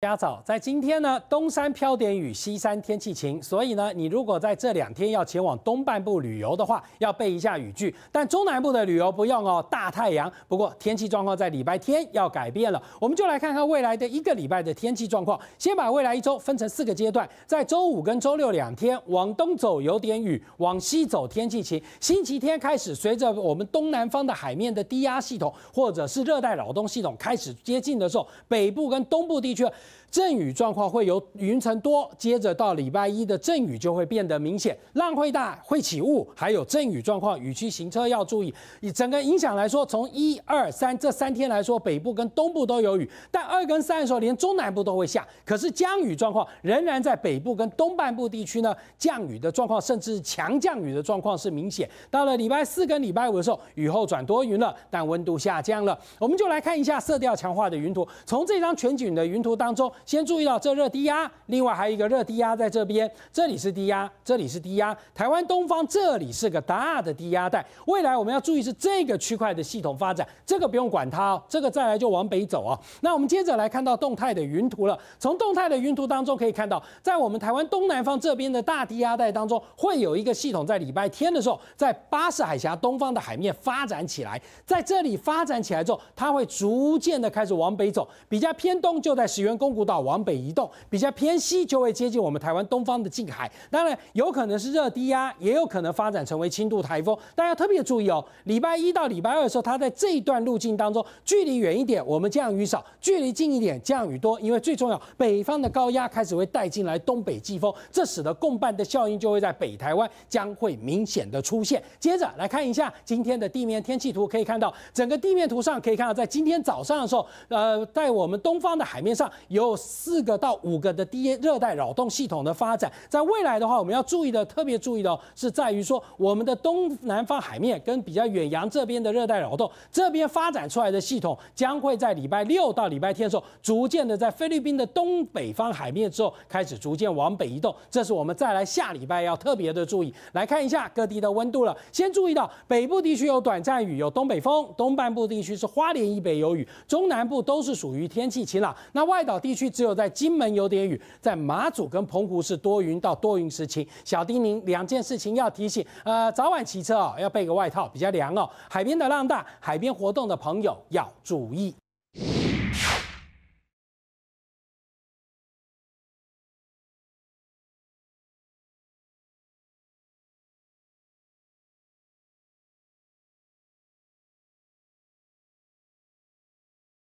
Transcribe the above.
大家早，在今天呢，东山飘点雨，西山天气晴，所以呢，你如果在这两天要前往东半部旅游的话，要备一下雨具。但中南部的旅游不用哦，大太阳。不过天气状况在礼拜天要改变了，我们就来看看未来的一个礼拜的天气状况。先把未来一周分成四个阶段，在周五跟周六两天往东走有点雨，往西走天气晴。星期天开始，随着我们东南方的海面的低压系统或者是热带扰动系统开始接近的时候，北部跟东部地区。阵雨状况会由云层多，接着到礼拜一的阵雨就会变得明显，浪会大，会起雾，还有阵雨状况，雨区行车要注意。以整个影响来说，从一、二、三这三天来说，北部跟东部都有雨，但二跟三的时候，连中南部都会下。可是降雨状况仍然在北部跟东半部地区呢，降雨的状况，甚至强降雨的状况是明显。到了礼拜四跟礼拜五的时候，雨后转多云了，但温度下降了。我们就来看一下色调强化的云图，从这张全景的云图当中。先注意到这热低压，另外还有一个热低压在这边，这里是低压，这里是低压，台湾东方这里是个大的低压带。未来我们要注意是这个区块的系统发展，这个不用管它哦，这个再来就往北走哦。那我们接着来看到动态的云图了，从动态的云图当中可以看到，在我们台湾东南方这边的大低压带当中，会有一个系统在礼拜天的时候，在巴士海峡东方的海面发展起来，在这里发展起来之后，它会逐渐的开始往北走，比较偏东就在石原公。蒙古岛往北移动，比较偏西就会接近我们台湾东方的近海。当然，有可能是热低压，也有可能发展成为轻度台风。大家特别注意哦，礼拜一到礼拜二的时候，它在这一段路径当中，距离远一点，我们降雨少；距离近一点，降雨多。因为最重要，北方的高压开始会带进来东北季风，这使得共伴的效应就会在北台湾将会明显的出现。接着来看一下今天的地面天气图，可以看到整个地面图上可以看到，在今天早上的时候，呃，在我们东方的海面上有。有四个到五个的低热带扰动系统的发展，在未来的话，我们要注意的，特别注意的，是在于说，我们的东南方海面跟比较远洋这边的热带扰动，这边发展出来的系统，将会在礼拜六到礼拜天的时候，逐渐的在菲律宾的东北方海面之后，开始逐渐往北移动。这是我们再来下礼拜要特别的注意，来看一下各地的温度了。先注意到北部地区有短暂雨，有东北风，东半部地区是花莲以北有雨，中南部都是属于天气晴朗。那外岛地。地区只有在金门有点雨，在马祖跟澎湖是多云到多云时晴。小叮咛，两件事情要提醒：呃，早晚骑车哦，要备个外套，比较凉哦。海边的浪大，海边活动的朋友要注意。